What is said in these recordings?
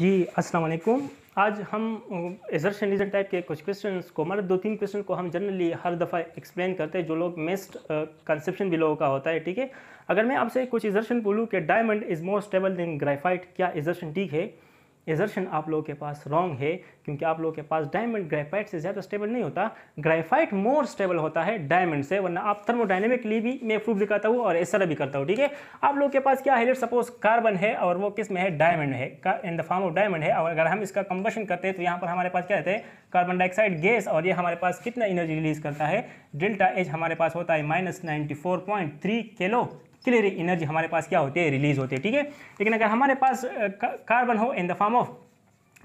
जी अस्सलाम वालेकुम आज हम एजर्शन रीजन टाइप के कुछ क्वेश्चंस को मतलब दो तीन क्वेश्चन को हम जनरली हर दफ़ा एक्सप्लेन करते हैं जो लोग मिस्ड कंसेप्शन भी लोगों का होता है ठीक है अगर मैं आपसे कुछ एजर्शन बोलूँ कि diamond is more stable than graphite क्या एजर्शन ठीक है एजर्शन आप लोगों के पास रॉन्ग है क्योंकि आप लोगों के पास डायमंड ग्रेफाइट से ज़्यादा स्टेबल नहीं होता ग्रेफाइट मोर स्टेबल होता है डायमंड से वरना आप थर्मोडाइनेमिकली भी मैं प्रूफ दिखाता हूँ और इस तरह भी करता हूँ ठीक है आप लोगों के पास क्या है सपोज कार्बन है और वो किस में है डायमंड है in the form of diamond है और अगर हम इसका कंबशन करते हैं तो यहाँ पर हमारे पास क्या रहते हैं कार्बन डाइऑक्साइड गैस और ये हमारे पास कितना एनर्जी रिलीज करता है डेल्टा एच हमारे पास होता है माइनस किलो क्लियर एनर्जी हमारे पास क्या होती है रिलीज होती है ठीक है लेकिन अगर हमारे पास कार्बन हो in the form of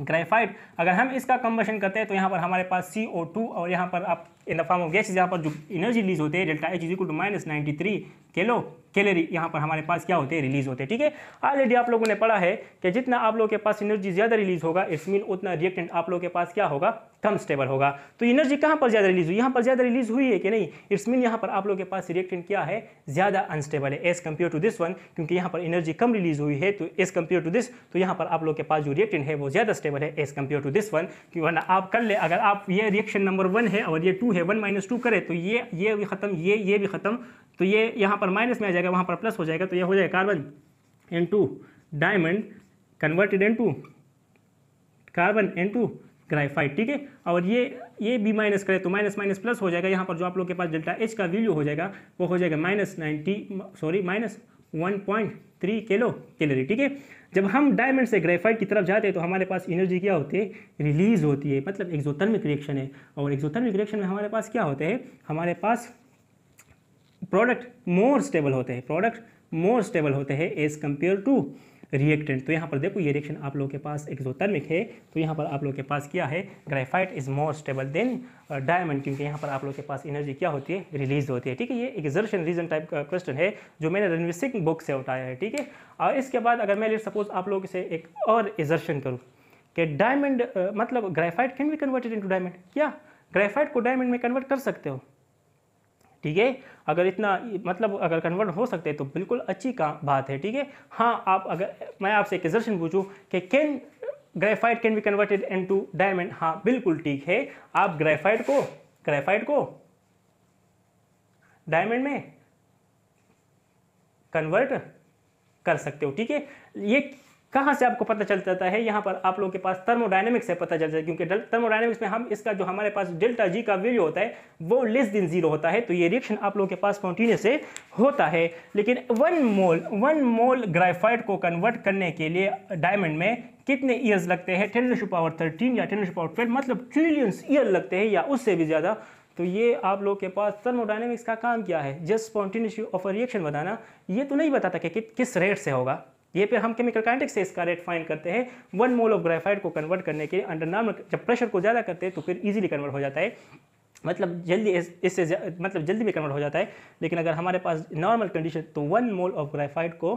graphite अगर हम इसका कम्बशन करते हैं तो यहाँ पर हमारे पास सी ओ टू और यहाँ पर आप in the form of gas यहाँ पर जो एनर्जी रिलीज होती है delta H is equal to minus ninety three kilo calorie यहाँ पर हमारे पास क्या होते हैं रिलीज होते हैं ठीक है ऑलरेडी आप लोगों ने पढ़ा है कि जितना आप लोगों के पास एनर्जी ज़्यादा रिलीज होगा इट्स मीन उतना रिएक्टेंट आप लोगों के पास क्या होगा कम स्टेबल होगा तो एनर्जी कहाँ पर ज़्यादा रिलीज हुई यहाँ पर ज़्यादा रिलीज हुई है कि नहीं इट्स मीन यहाँ पर आप लोगों के पास रिएक्टेंट क्या है ज़्यादा अनस्टेबल है as compare to this one क्योंकि यहाँ पर एनर्जी कम रिलीज हुई है तो एज कम्पेयर टू दिस तो यहाँ पर आप लोग के पास जो रिएक्टेंट है वो ज़्यादा स्टेबल है as compare to this one कि वरना आप कर ले अगर आप ये रिएक्शन नंबर वन है और ये टू है वन माइनस टू करें तो ये ये भी खत्म ये ये भी खत्म तो ये यहाँ पर माइनस में आ जाएगा वहाँ पर प्लस हो जाएगा तो ये हो जाएगा carbon into diamond converted into carbon into graphite ठीक है और ये ये भी माइनस करें तो माइनस माइनस प्लस हो जाएगा यहाँ पर जो आप लोग के पास डेल्टा एच का वैल्यू हो जाएगा वो हो जाएगा minus ninety sorry minus one point three kilo calorie ठीक है जब हम डायमंड से ग्रेफाइट की तरफ जाते हैं तो हमारे पास एनर्जी क्या होती है रिलीज होती है मतलब एक्जोथर्मिक रिएक्शन है और एक्जोथर्मिक रिएक्शन में हमारे पास क्या होते हैं हमारे पास प्रोडक्ट मोर स्टेबल होते हैं प्रोडक्ट मोर स्टेबल होते हैं एज़ कम्पेयर टू रिएक्टेंट तो यहाँ पर देखो ये रिएक्शन आप लोगों के पास एक्जोथर्मिक है तो यहाँ पर आप लोगों के पास क्या है graphite is more stable than diamond क्योंकि यहाँ पर आप लोगों के पास एनर्जी क्या होती है रिलीज होती है ठीक है ये एग्जर्शन रीजन टाइप का क्वेश्चन है जो मैंने रणवीर बुक से उठाया है ठीक है और इसके बाद अगर मैं सपोज आप लोग से एक और एजर्शन करूँ कि डायमंड uh, मतलब graphite can be converted into diamond क्या ग्रेफाइट को डायमंड में कन्वर्ट कर सकते हो ठीक है अगर इतना मतलब अगर कन्वर्ट हो सकते हैं तो बिल्कुल अच्छी का बात है ठीक है हाँ आप अगर मैं आपसे एक एजर्शन पूछूँ कि can graphite can be converted into diamond हाँ बिल्कुल ठीक है आप ग्रेफाइट को ग्रेफाइट को डायमंड में कन्वर्ट कर सकते हो ठीक है ये कहाँ से आपको पता चल जाता है यहाँ पर आप लोगों के पास थर्मोडाइनमिक्स से पता चल जाता है क्योंकि थर्मोडाइनमिक्स में हम इसका जो हमारे पास डेल्टा जी का वैल्यू होता है वो लेस देन जीरो होता है तो ये रिएक्शन आप लोगों के पास स्पॉन्टीनियस से होता है लेकिन वन मोल वन मोल ग्राइफाइड को कन्वर्ट करने के लिए डायमंड में कितने ईयर्स लगते हैं टेन टू पावर थर्टीन या टेन टू पावर ट्वेल्व मतलब ट्रिलियंस ईयर लगते हैं या उससे भी ज़्यादा तो ये आप लोग के पास थर्मोडाइनमिक्स का काम क्या है जस्ट स्पॉन्टीन्यूस ऑफ रिएक्शन बताना ये तो नहीं बताता कि किस रेट से होगा ये पे हम केमिकल काइनेटिक्स से इसका रेट फाइन करते हैं वन मोल ऑफ ग्रेफाइड को कन्वर्ट करने के लिए अंडर नॉर्मल जब प्रेशर को ज़्यादा करते हैं तो फिर ईजिली कन्वर्ट हो जाता है मतलब जल्दी इससे मतलब जल्दी भी कन्वर्ट हो जाता है लेकिन अगर हमारे पास नॉर्मल कंडीशन तो वन मोल ऑफ ग्राइफाइड को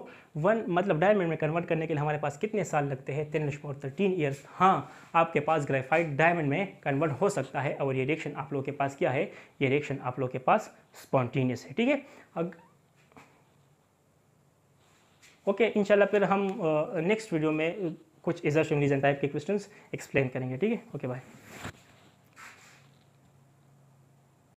वन मतलब डायमंड में कन्वर्ट करने के लिए हमारे पास कितने साल लगते हैं टेन मोर थर्टीन ईयर्स हाँ आपके पास ग्राइफाइड डायमंड में कन्वर्ट हो सकता है और ये रिएक्शन आप लोगों के पास क्या है ये रिएक्शन आप लोगों के पास स्पॉन्टीनियस है ठीक है ओके इंशाल्लाह फिर हम नेक्स्ट uh, वीडियो में कुछ इज़र शिमलीजन टाइप के क्वेश्चंस एक्सप्लेन करेंगे ठीक है ओके बाय